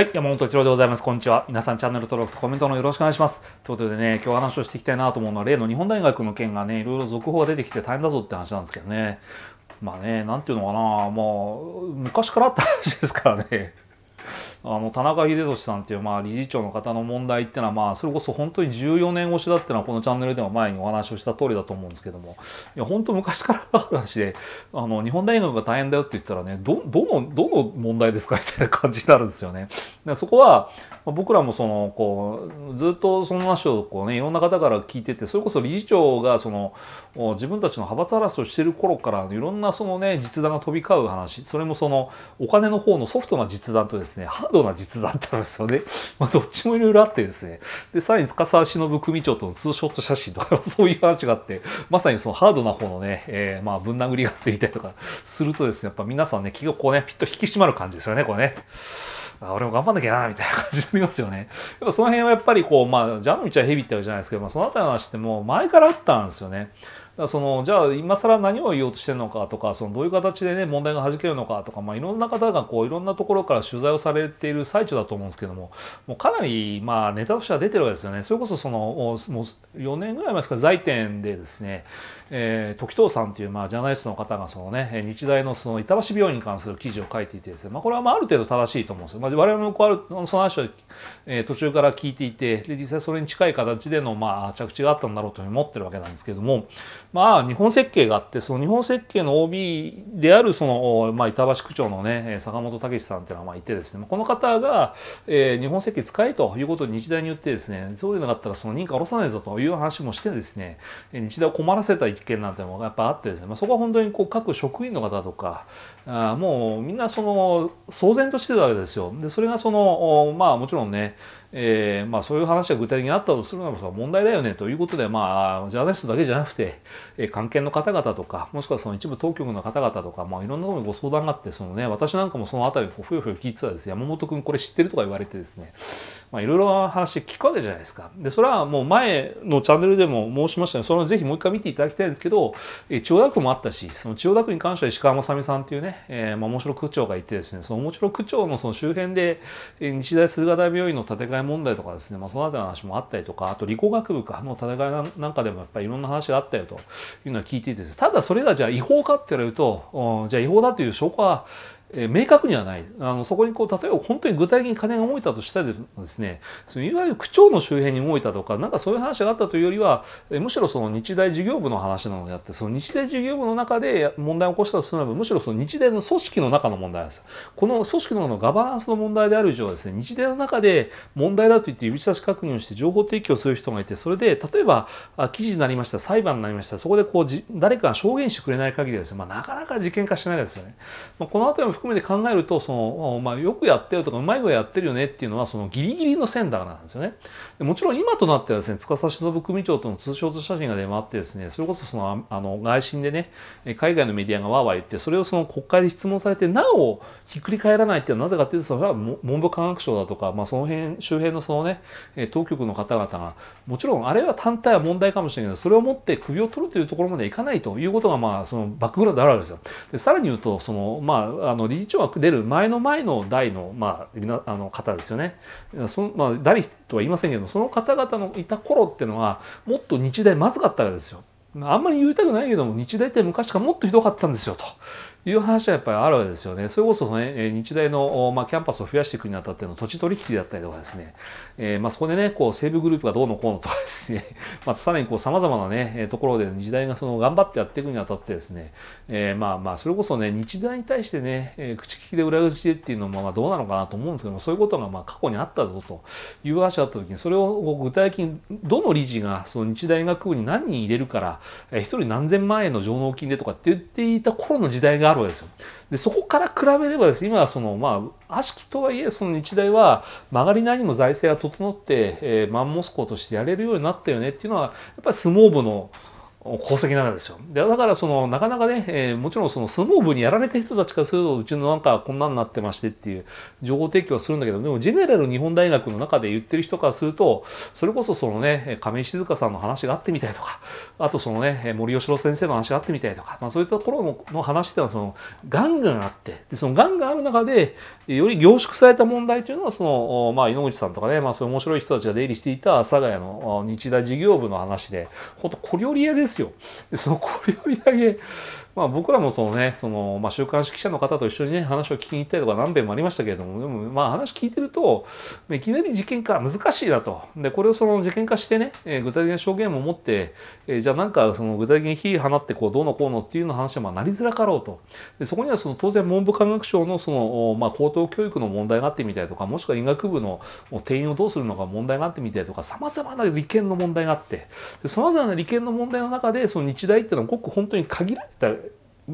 はい、山本一郎でございます。こんにちは。皆さん、チャンネル登録とコメントのよろしくお願いします。ということでね、今日話をしていきたいなと思うのは、例の日本大学の件がね、いろいろ続報が出てきて大変だぞって話なんですけどね。まあね、なんていうのかな、もう、昔からあった話ですからね。あの田中英寿さんっていうまあ理事長の方の問題っていうのはまあそれこそ本当に14年越しだっていうのはこのチャンネルでも前にお話をした通りだと思うんですけどもいや本当昔からある話であの日本大学が大変だよって言ったらねどどのどの問題ですかみたいな感じになるんですよね。でそこは僕らもそのこうずっとその話をこう、ね、いろんな方から聞いててそれこそ理事長がその自分たちの派閥争いをしてる頃からいろんなその、ね、実弾が飛び交う話それもそのお金の方のソフトな実弾とですねドな実だっるんですよね。まあ、どっちもいろいろあってですね。で、さらに司忍組長とのツーショット写真とか、そういう話があって、まさにそのハードな方のね、えー、まあ、ぶん殴りがあってみたりとかするとですね、やっぱ皆さんね、気がこうね、ピッと引き締まる感じですよね、これね。あ俺も頑張んなきゃな、みたいな感じになりますよね。やっぱその辺はやっぱりこう、まあ、ジャムミちゃヘビってあるじゃないですけど、まあ、そのあたりの話ってもう前からあったんですよね。だそのじゃあ今更何を言おうとしてるのかとかそのどういう形でね問題がはじけるのかとか、まあ、いろんな方がこういろんなところから取材をされている最中だと思うんですけどももうかなりまあネタとしては出てるわけですよねそれこそそのもう4年ぐらい前ですか在店でですね、えー、時藤さんというまあジャーナリストの方がその、ね、日大のその板橋病院に関する記事を書いていてですね、まあ、これはまあある程度正しいと思うんですよ。まあ、我々もこうあるその話を、えー、途中から聞いていてで実際それに近い形でのまあ着地があったんだろうと思ってるわけなんですけども。まあ、日本設計があってその日本設計の OB であるその、まあ、板橋区長の、ね、坂本武さんというのがまあいてですねこの方が、えー、日本設計使えということを日大に言ってですねそうでなかったらその認可下ろさないぞという話もしてですね日大を困らせた一件なんてもやっぱあってですね、まあ、そこは本当にこう各職員の方とかあもうみんなその騒然としてたわけですよ。でそれがそのまあもちろんねえーまあ、そういう話が具体的にあったとするならば問題だよねということで、まあ、ジャーナリストだけじゃなくて、えー、関係の方々とかもしくはその一部当局の方々とか、まあ、いろんなところにご相談があってその、ね、私なんかもその辺りふよふよ聞いてたらです、ね、山本君これ知ってるとか言われてですね、まあ、いろいろな話聞くわけじゃないですかでそれはもう前のチャンネルでも申しましたの、ね、でそれをぜひもう一回見ていただきたいんですけど、えー、千代田区もあったしその千代田区に関しては石川雅美さんっていうね、えーまあ、面白区長がいてですねその面白区長のその周辺で、えー、日大駿河台病院の建て替え問題とかですね、まあ、その辺りの話もあったりとかあと理工学部かの戦いなんかでもやっぱりいろんな話があったよというのは聞いていてただそれがじゃあ違法かって言われると、うん、じゃあ違法だという証拠はえ明確にはないあのそこにこう例えば本当に具体的に金が動いたとしたらですねそのいわゆる区長の周辺に動いたとかなんかそういう話があったというよりは、えむしろその日大事業部の話なのであってその日大事業部の中で問題を起こしたとするならばむしろその日大の組織の中の問題ですこの組織の中のガバナンスの問題である以上はですね日大の中で問題だと言って指差し確認をして情報提供する人がいてそれで例えば記事になりました裁判になりましたそこでこう誰かが証言してくれない限りはですね、まあ、なかなか事件化しないですよね。まあ、この後含めて考えるとその、まあ、よくやってるとかうまい具合やってるよねっていうのはそのギリギリの線だからなんですよね。でもちろん今となってはですね司忍組長との通ーシ写真が出回ってですねそれこそそのあの外信でね海外のメディアがわーわー言ってそれをその国会で質問されてなおひっくり返らないっていうのはなぜかっていうとそれは文部科学省だとか、まあ、その辺周辺のそのね当局の方々がもちろんあれは単体は問題かもしれないけどそれをもって首を取るというところまでいかないということがまあそのバックグラウンドあるわけですよ。でさらに言うとそのまああの理事長が出る前の前の代の,、まあ、あの方ですよねその、まあ、誰とは言いませんけどその方々のいた頃っていうのはもっと日大まずかったですよ。あんまり言いたくないけども日大って昔からもっとひどかったんですよという話はやっぱりあるわけですよね。それこそね、日大の、まあ、キャンパスを増やしていくにあたっての土地取引だったりとかですね、えーまあ、そこでねこう西武グループがどうのこうのとかですね、まあ、さらにさまざまな、ね、ところで日大がその頑張ってやっていくにあたってですね、えー、まあまあそれこそね日大に対してね、えー、口利きで裏口でっていうのもまあどうなのかなと思うんですけどもそういうことがまあ過去にあったぞという話だったときにそれを具体的にどの理事がその日大学部に何人入れるからえー、1人何千万円の上納金でとかって言っていた頃の時代があるわけですよ。でそこから比べればです、ね、今そのまあ悪しきとはいえその日大は曲がりなりにも財政が整って、えー、マンモス校としてやれるようになったよねっていうのはやっぱり相撲部の功績なんですよでだからそのなかなかね、えー、もちろんその相撲部にやられた人たちからするとうちのなんかこんなんなってましてっていう情報提供はするんだけどでもジェネラル日本大学の中で言ってる人からするとそれこそそのね亀井静香さんの話があってみたいとかあとそのね森喜朗先生の話があってみたいとか、まあ、そういったところのの話っていうのはそのガンガンあってでそのガンガンある中でより凝縮された問題というのはその、まあ、井ノ口さんとかね、まあ、そういう面白い人たちが出入りしていた阿佐ヶ谷の日大事業部の話でほんと小料理屋ですですよ。でその小売り上まあ、僕らもそのねその、まあ、週刊誌記者の方と一緒にね話を聞きに行ったりとか何遍もありましたけれどもでもまあ話聞いてるといきなり事件化難しいなとでこれをその事件化してね、えー、具体的な証言も持って、えー、じゃあなんかその具体的に火放ってこうどうのこうのっていうの話はまあなりづらかろうとでそこにはその当然文部科学省のその、まあ、高等教育の問題があってみたりとかもしくは医学部の定員をどうするのか問題があってみたりとかさまざまな利権の問題があってさまざまな利権の問題の中でその日大っていうのはごく本当に限られた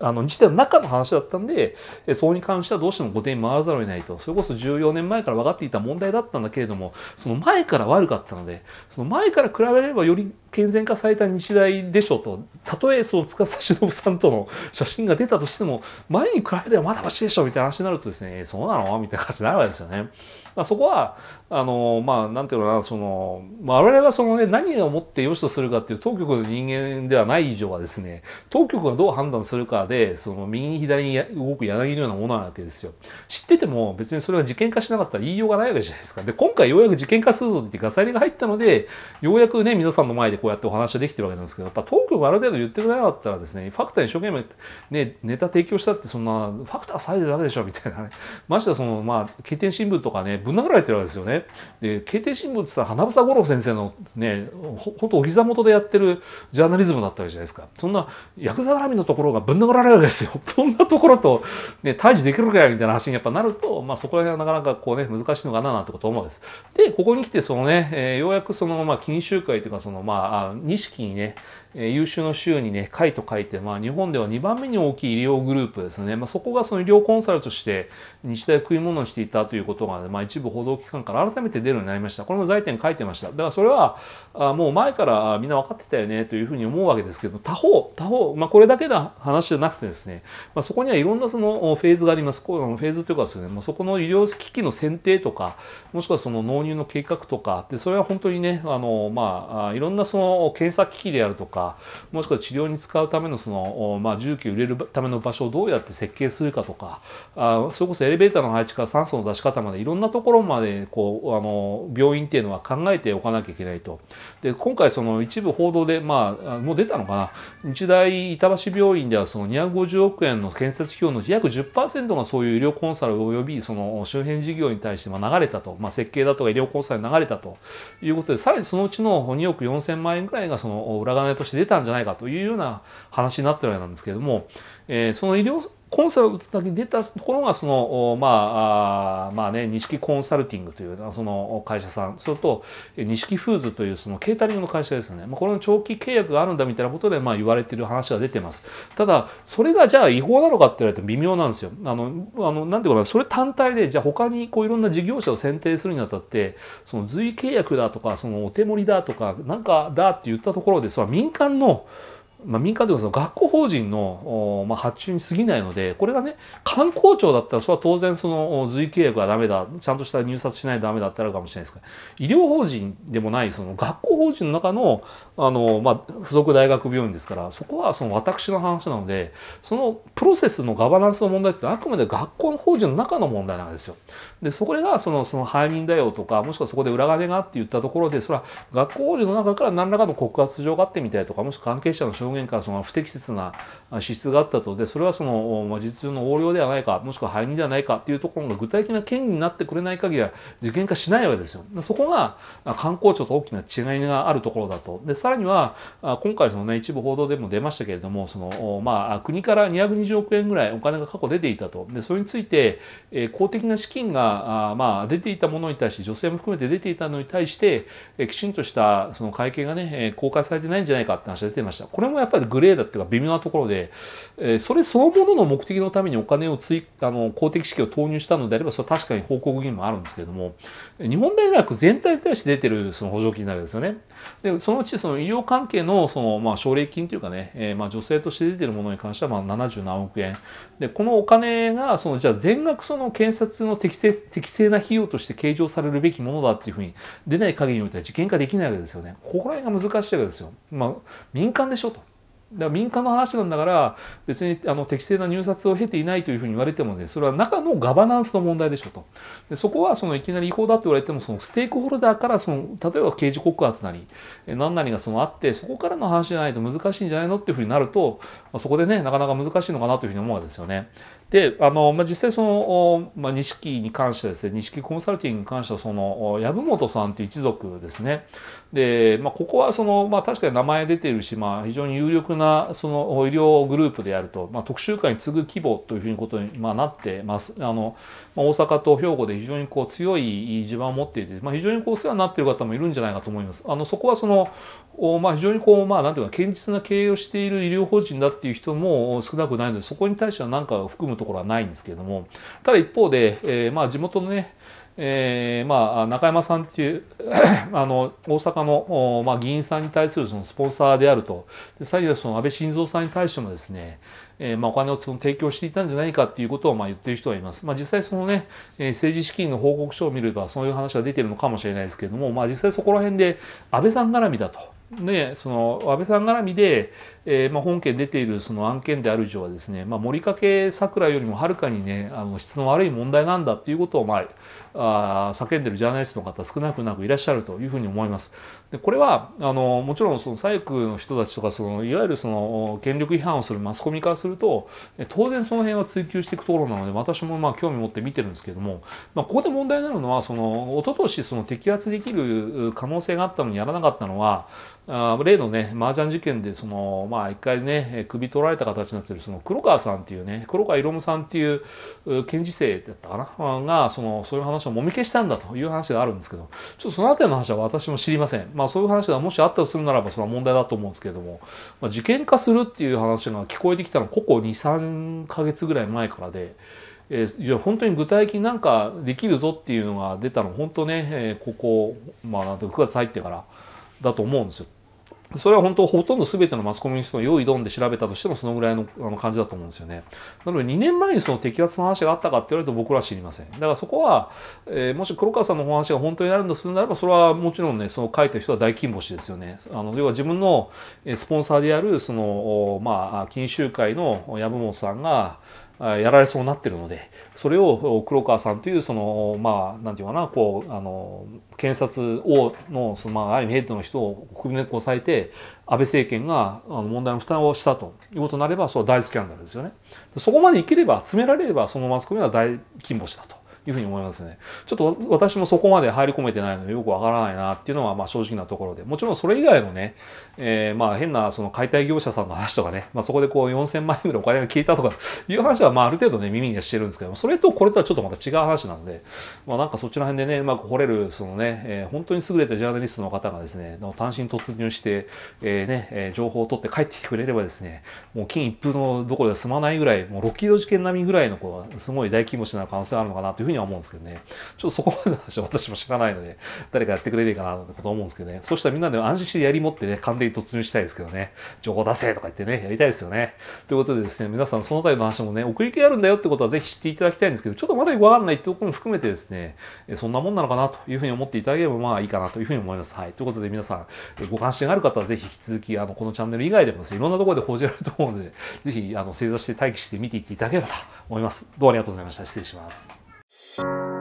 あの日大の中の話だったんでそうに関してはどうしても5点に回らざるを得ないとそれこそ14年前から分かっていた問題だったんだけれどもその前から悪かったのでその前から比べればより健全化された日大でしょとたとえその司忍さんとの写真が出たとしても前に比べればまだましでしょみたいな話になるとですねそうなのみたいな感じになるわけですよね。まあ、そこはあのまあなんていうのかなその我々はそのね何をもって良しとするかっていう当局の人間ではない以上はですね当局がどう判断するかでその右に左に動く柳のようなものなわけですよ。知ってても別にそれが事件化しなかったら言いようがないわけじゃないですか。で今回ようやく事件化するぞってガサ入れが入ったのでようやくね皆さんの前でこうやってお話ができてるわけなんですけどやっぱ当局がある程度言ってくれなかったらですねファクターに一生懸命、ね、ネタ提供したってそんなファクターさいてるだでしょみたいなねましてそのまあ経験新聞とかねぶん殴られてるわけですよね。で経定新聞ってさ花房五郎先生のねほんとお膝元でやってるジャーナリズムだったわけじゃないですかそんなヤクザ絡みのところがぶん殴られるわけですよ。そんなところと、ね、対峙できるかよみたいな話にやっぱなると、まあ、そこら辺はなかなかこうね難しいのかななんてこと思うんです。でここに来てそのね、えー、ようやくその、まあ、禁酒会というかそのまあ錦にね優秀の州にね、会と書いて、まあ、日本では2番目に大きい医療グループですね、まあ、そこがその医療コンサルとして日大を食い物にしていたということが、ね、まあ、一部報道機関から改めて出るようになりました。これも在点書いてました。だからそれは、あもう前からみんな分かってたよねというふうに思うわけですけど、他方、他方、まあ、これだけの話じゃなくてですね、まあ、そこにはいろんなそのフェーズがあります。このフェーズというかですね、もうそこの医療機器の選定とか、もしくはその納入の計画とか、でそれは本当にね、あのまあ、いろんなその検査機器であるとか、かもしくは治療に使うためのその、まあ、重機を入れるための場所をどうやって設計するかとかあそれこそエレベーターの配置から酸素の出し方までいろんなところまでこうあの病院っていうのは考えておかなきゃいけないと。で今回その一部報道で、まあ、もう出たのかな日大板橋病院ではその250億円の建設費用の約10%がそういう医療コンサル及びその周辺事業に対して流れたと、まあ、設計だとか医療コンサルに流れたということでさらにそのうちの2億4000万円ぐらいがその裏金としてして出たんじゃないかというような話になってるわけなんですけれども、えー、その医療コンサルを打に出たところがそのまあまあね錦コンサルティングというその会社さんそれと錦フーズというそのケータリングの会社ですね、まあ、これの長期契約があるんだみたいなことでまあ言われてる話が出てますただそれがじゃあ違法なのかって言われて微妙なんですよあのあのなんていうかなそれ単体でじゃあ他にこういろんな事業者を選定するにあたってその随意契約だとかそのお手盛りだとかなんかだって言ったところでそれは民間のまあ、民間というかその学校法人の、まあ、発注に過ぎないのでこれがね官公庁だったらそれは当然その随契約はダメだちゃんとした入札しないとダメだったらかもしれないですけど医療法人でもないその学校法人の中のあの、まあ、付属大学病院ですからそこはその私の話なのでそのプロセスのガバナンスの問題ってあくまで学校の法人の中の問題なんですよ。でそこがそのその背任だよとかもしくはそこで裏金がって言ったところでそれは学校法人の中から何らかの告発状があってみたいとかもしくは関係者の証表現からその不適切な支出があったとでそれはその、まあ、実用の横領ではないかもしくは背任ではないかっていうところが具体的な権利になってくれない限りは事件化しないわけですよ。そこが観光庁と大きな違いがあるところだと。でさらには今回その、ね、一部報道でも出ましたけれどもその、まあ、国から220億円ぐらいお金が過去出ていたと。でそれについて、え公的な資金があ、まあ、出ていたものに対して女性も含めて出ていたのに対して、えきちんとしたその会計がね公開されてないんじゃないかって話が出てました。これもやっぱりグレーだっていうか微妙なところで、えー、それそのものの目的のためにお金をついあの公的資金を投入したのであればそれは確かに報告義務もあるんですけれども日本大学全体に対して出てるその補助金なわけですよね。でそのうちその医療関係のその、まあ、奨励金というかね、えー、まあ女性として出てるものに関してはまあ70何億円でこのお金がそのじゃあ全額その検察の適正適正な費用として計上されるべきものだっていうふうに出ない限りにおいては事件化できないわけですよね。ここら辺が難しいわけですよ。まあ民間でしょと。だから民間の話なんだから別にあの適正な入札を経ていないというふうに言われてもねそれは中のガバナンスの問題でしょとでそこはそのいきなり違法だと言われてもそのステークホルダーからその例えば刑事告発なり何なりがそのあってそこからの話じゃないと難しいんじゃないのっていうふうになると、まあ、そこでねなかなか難しいのかなというふうに思うわけですよね。であの、まあ、実際その、まあ、錦に関してはですね錦コンサルティングに関してはその籔本さんという一族ですねで、まあ、ここはその、まあ、確かに名前出てるし、まあ、非常に有力なその医療グループであると、まあ、特集会に次ぐ規模というふうにことに、まあ、なってますあの、まあ、大阪と兵庫で非常にこう強い地盤を持っていて、まあ、非常にこうお世話になっている方もいるんじゃないかと思います。あのそこはそのおまあ、非常にこう、まあ、なんていうか堅実な経営をしている医療法人だっていう人も少なくないのでそこに対しては何か含むところはないんですけれどもただ一方で、えー、まあ地元のねえーまあ、中山さんっていう あの大阪の、まあ、議員さんに対するそのスポンサーであるとでさらはその安倍晋三さんに対してもですね、えーまあ、お金をその提供していたんじゃないかっていうことをまあ言ってる人がいます、まあ、実際そのね、えー、政治資金の報告書を見ればそういう話が出てるのかもしれないですけれども、まあ、実際そこら辺で安倍さん絡みだと。ね、その安倍さん絡みで、えー、まあ、本件出ているその案件である以上はですね、まあ、森掛桜よりもはるかにねあの質の悪い問題なんだっていうことを、まあ、あ叫んでるジャーナリストの方少なくなくいらっしゃるというふうに思います。でこれはあのもちろんその左翼の人たちとかそのいわゆるその権力批判をするマスコミからすると当然その辺は追及していくところなので私もまあ興味持って見てるんですけども、まあ、ここで問題になるのはその一昨年その摘発できる可能性があったのにやらなかったのはあ例のね麻雀事件でそのまあ一回ね首取られた形になってるその黒川さんっていうね黒川色さんっていう検事生だったかながそのそういう話をもみ消したんだという話があるんですけどちょっとその辺りの話は私も知りませんまあそういう話がもしあったとするならばそれは問題だと思うんですけれども、まあ、事件化するっていう話が聞こえてきたのここ23か月ぐらい前からで。えー、いや本当に具体的になんかできるぞっていうのが出たの本当ね、えー、ここ、まあ、9月入ってからだと思うんですよ。それは本当ほとんど全てのマスコミの人の用意どんで調べたとしてもそのぐらいのあの感じだと思うんですよね。なので2年前にその摘発の話があったかって言われると僕らは知りません。だからそこは、えー、もし黒川さんのお話が本当になるんだとするならばそれはもちろんねその書いてる人は大金星ですよね。あの要は自分のスポンサーであるその、まあ、金集会の籔本さんがやられそうになってるのでそれを黒川さんというそのまあなんていうかなこうあの検察をのその、まあ、ある意味ヘッドの人を首根っこ押さえて安倍政権が問題の負担をしたということになればそれは大スキャンダルですよね。そこまでいければ詰められればそのマスコミは大金星だと。いうふうに思いますよね。ちょっと私もそこまで入り込めてないのでよくわからないなっていうのはまあ正直なところで、もちろんそれ以外のね、えー、まあ変なその解体業者さんの話とかね、まあ、そこでこう4000万円ぐらいお金が消えたとかいう話はまあある程度ね耳にはしてるんですけども、それとこれとはちょっとまた違う話なんで、まあなんかそっちら辺でね、うまく掘れる、そのね、えー、本当に優れたジャーナリストの方がですね、単身突入して、えー、ね、え情報を取って帰ってきてくれればですね、もう金一封のどころで済まないぐらい、もうロッキード事件並みぐらいのこうすごい大規模な可能性があるのかなというふうにには思うんですけどね。ちょっとそこまでの話は私も知らないので、誰かやってくれればいいかなってこと思うんですけどね。そうしたらみんなで安心してやり持ってね、完全に突入したいですけどね。情報出せとか言ってね、やりたいですよね。ということでですね、皆さんその辺りの話もね、奥行きあるんだよってことはぜひ知っていただきたいんですけど、ちょっとまだよくわかんないってところも含めてですね、そんなもんなのかなというふうに思っていただければまあいいかなというふうに思います。はい。ということで皆さん、ご関心がある方はぜひ引き続き、あの、このチャンネル以外でもですね、いろんなところで報じられると思うので、ぜひ、あの、正座して待機して見ていっていただければと思います。どうもありがとうございました。失礼します。you